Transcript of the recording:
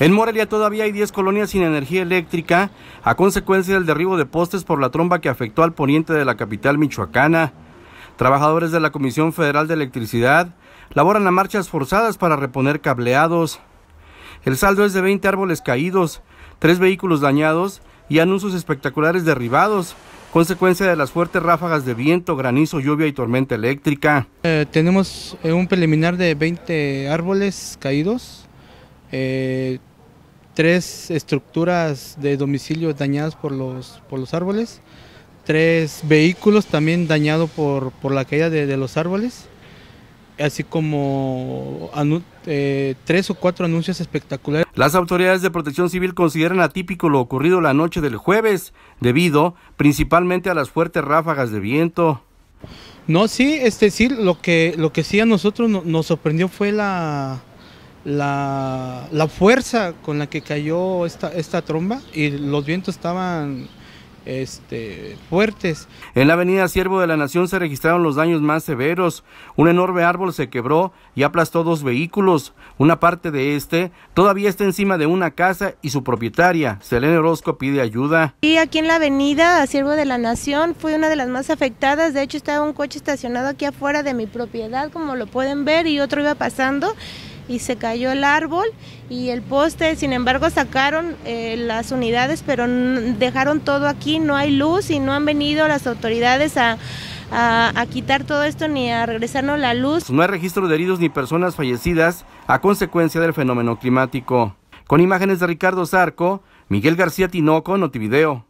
En Morelia todavía hay 10 colonias sin energía eléctrica a consecuencia del derribo de postes por la tromba que afectó al poniente de la capital michoacana. Trabajadores de la Comisión Federal de Electricidad laboran a marchas forzadas para reponer cableados. El saldo es de 20 árboles caídos, 3 vehículos dañados y anuncios espectaculares derribados, consecuencia de las fuertes ráfagas de viento, granizo, lluvia y tormenta eléctrica. Eh, tenemos eh, un preliminar de 20 árboles caídos, eh, tres estructuras de domicilio dañadas por los, por los árboles, tres vehículos también dañados por, por, la caída de, los árboles, así como eh, tres o cuatro anuncios espectaculares. Las autoridades de protección civil consideran atípico lo ocurrido la noche del jueves, debido principalmente a las fuertes ráfagas de viento. No, sí, es este, decir, lo que, lo que sí a nosotros nos sorprendió fue la, la, fuerza con la que cayó esta, esta tromba y los vientos estaban este, fuertes. En la avenida Ciervo de la Nación se registraron los daños más severos. Un enorme árbol se quebró y aplastó dos vehículos. Una parte de este todavía está encima de una casa y su propietaria, Selene Orozco, pide ayuda. Y aquí en la avenida Ciervo de la Nación fue una de las más afectadas. De hecho, estaba un coche estacionado aquí afuera de mi propiedad, como lo pueden ver, y otro iba pasando y se cayó el árbol y el poste, sin embargo sacaron eh, las unidades, pero dejaron todo aquí, no hay luz y no han venido las autoridades a, a, quitar todo esto ni a regresarnos la luz. No hay registro de heridos ni personas fallecidas a consecuencia del fenómeno climático. Con imágenes de Ricardo Zarco, Miguel García Tinoco, Notivideo.